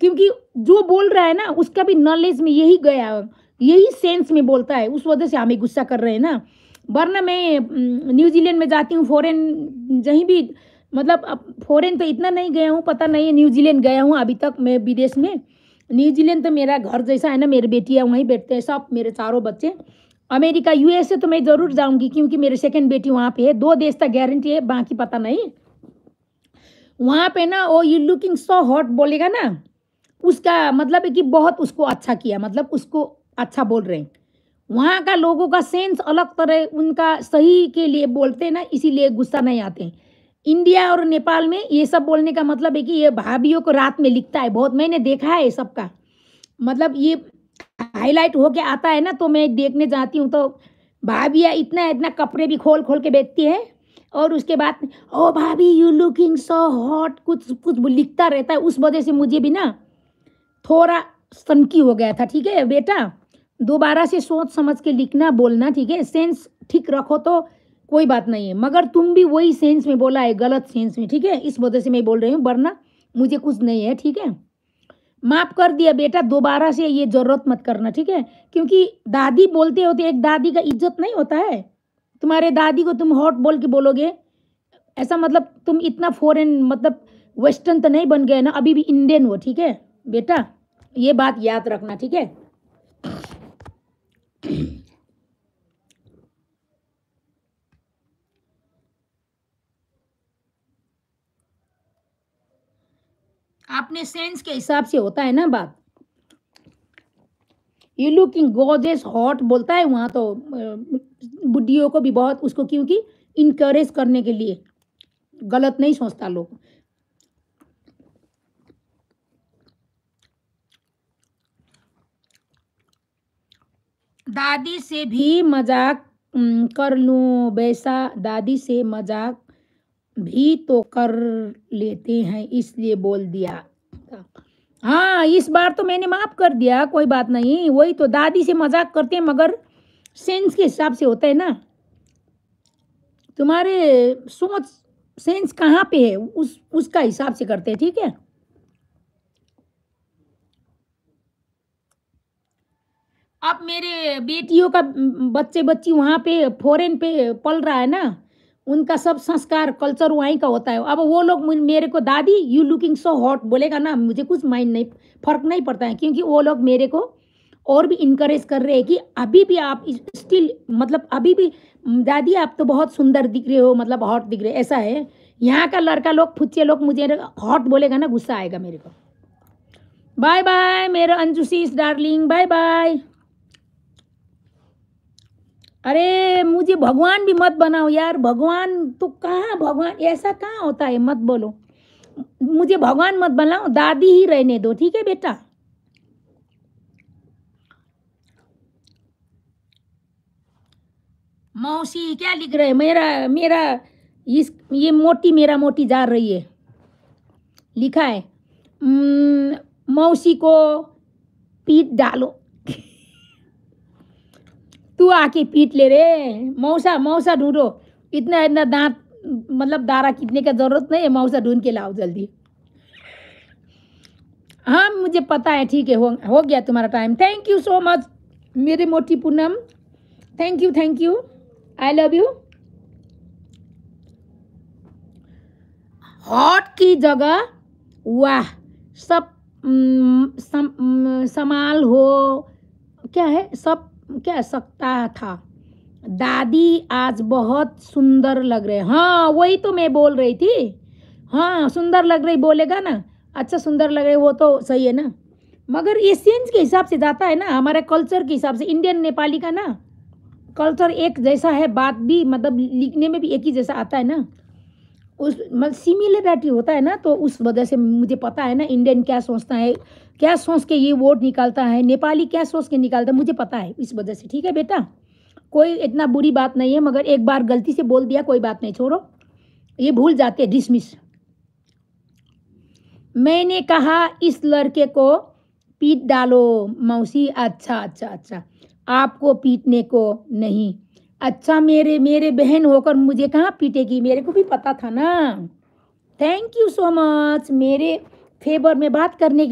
क्योंकि जो बोल रहा है ना उसका भी नॉलेज में यही गया यही सेंस में बोलता है उस वजह से हमें गुस्सा कर रहे हैं ना वरना मैं न्यूजीलैंड में जाती हूँ फॉरेन जहीं भी मतलब अब फॉरेन तो इतना नहीं गया हूँ पता नहीं है न्यूजीलैंड गया हूँ अभी तक मैं विदेश में न्यूजीलैंड तो मेरा घर जैसा है ना मेरी बेटियाँ वहीं बैठते हैं सब मेरे चारों बच्चे अमेरिका यूएसए तो मैं ज़रूर जाऊँगी क्योंकि मेरे सेकेंड बेटी वहाँ पे है दो देश तक गारंटी है बाकी पता नहीं वहाँ पे ना वो यू लुकिंग सो हॉट बोलेगा ना उसका मतलब है कि बहुत उसको अच्छा किया मतलब उसको अच्छा बोल रहे हैं वहाँ का लोगों का सेंस अलग तरह उनका सही के लिए बोलते हैं ना इसीलिए गुस्सा नहीं आते हैं इंडिया और नेपाल में ये सब बोलने का मतलब है कि ये भाभीियों को रात में लिखता है बहुत मैंने देखा है ये सबका मतलब ये हाईलाइट होके आता है ना तो मैं देखने जाती हूँ तो भाभी इतना इतना कपड़े भी खोल खोल के बेचती है और उसके बाद ओ भाभी यू लुकिंग सो हॉट कुछ कुछ लिखता रहता है उस वजह से मुझे भी ना थोड़ा सनकी हो गया था ठीक है बेटा दोबारा से सोच समझ के लिखना बोलना ठीक है सेंस ठीक रखो तो कोई बात नहीं है मगर तुम भी वही सेंस में बोला है गलत सेंस में ठीक है इस वजह से मैं बोल रही हूँ वरना मुझे कुछ नहीं है ठीक है माफ़ कर दिया बेटा दोबारा से ये ज़रूरत मत करना ठीक है क्योंकि दादी बोलते होते एक दादी का इज्जत नहीं होता है तुम्हारे दादी को तुम हॉट बोल के बोलोगे ऐसा मतलब तुम इतना फॉरेन मतलब वेस्टर्न तो नहीं बन गए ना अभी भी इंडियन हो ठीक है बेटा ये बात याद रखना ठीक है आपने सेंस के हिसाब से होता है ना बात यू लुकिंग गोजेस हॉट बोलता है वहां तो बुढ़ियों को भी बहुत उसको क्योंकि इनकरेज करने के लिए गलत नहीं सोचता लोग दादी से भी मजाक कर लूँ वैसा दादी से मजाक भी तो कर लेते हैं इसलिए बोल दिया हाँ इस बार तो मैंने माफ़ कर दिया कोई बात नहीं वही तो दादी से मजाक करते हैं मगर सेंस के हिसाब से होता है ना तुम्हारे सोच सेंस कहाँ पे है उस उसका हिसाब से करते हैं ठीक है अब मेरे बेटियों का बच्चे बच्ची वहाँ पे फॉरेन पे पल रहा है ना उनका सब संस्कार कल्चर वहीं का होता है अब वो लोग मेरे को दादी यू लुकिंग सो हॉट बोलेगा ना मुझे कुछ माइंड नहीं फर्क नहीं पड़ता है क्योंकि वो लोग मेरे को और भी इनक्रेज कर रहे हैं कि अभी भी आप स्टिल मतलब अभी भी दादी आप तो बहुत सुंदर दिख रहे हो मतलब हॉट दिख रहे ऐसा है यहाँ का लड़का लोग फुच्चे लोग मुझे हॉट बोलेगा ना गुस्सा आएगा मेरे को बाय बाय मेरा अंजुशीस डार्लिंग बाय बाय अरे मुझे भगवान भी मत बनाओ यार भगवान तो कहाँ भगवान ऐसा कहाँ होता है मत बोलो मुझे भगवान मत बनाओ दादी ही रहने दो ठीक है बेटा मौसी क्या लिख रहे मेरा मेरा इस ये मोटी मेरा मोटी जा रही है लिखा है मौसी को पीट डालो तू आके पीट ले रे मौसा मौसा ढूंढो इतना इतना दांत मतलब दारा कितने का जरूरत नहीं है मौसा ढूंढ के लाओ जल्दी हाँ मुझे पता है ठीक है हो हो गया तुम्हारा time thank you so much मेरे मोटी Poonam thank you thank you I love you hot की जगह वाह सब सम, समाल हो क्या है सब कह सकता था दादी आज बहुत सुंदर लग रहे हाँ वही तो मैं बोल रही थी हाँ सुंदर लग रही बोलेगा ना अच्छा सुंदर लग रही वो तो सही है ना मगर ये सेंज के हिसाब से जाता है ना हमारे कल्चर के हिसाब से इंडियन नेपाली का ना कल्चर एक जैसा है बात भी मतलब लिखने में भी एक ही जैसा आता है ना उस मतलब सिमिलरिटी होता है ना तो उस वजह से मुझे पता है ना इंडियन क्या सोचता है क्या सोच के ये वोट निकालता है नेपाली क्या सोच के निकालता है मुझे पता है इस वजह से ठीक है बेटा कोई इतना बुरी बात नहीं है मगर एक बार गलती से बोल दिया कोई बात नहीं छोड़ो ये भूल जाते हैं डिसमिस मैंने कहा इस लड़के को पीट डालो मौसी अच्छा अच्छा अच्छा आपको पीटने को नहीं अच्छा मेरे मेरे बहन होकर मुझे कहाँ पीटेगी मेरे को भी पता था ना थैंक यू सो मच मेरे फेवर में बात करने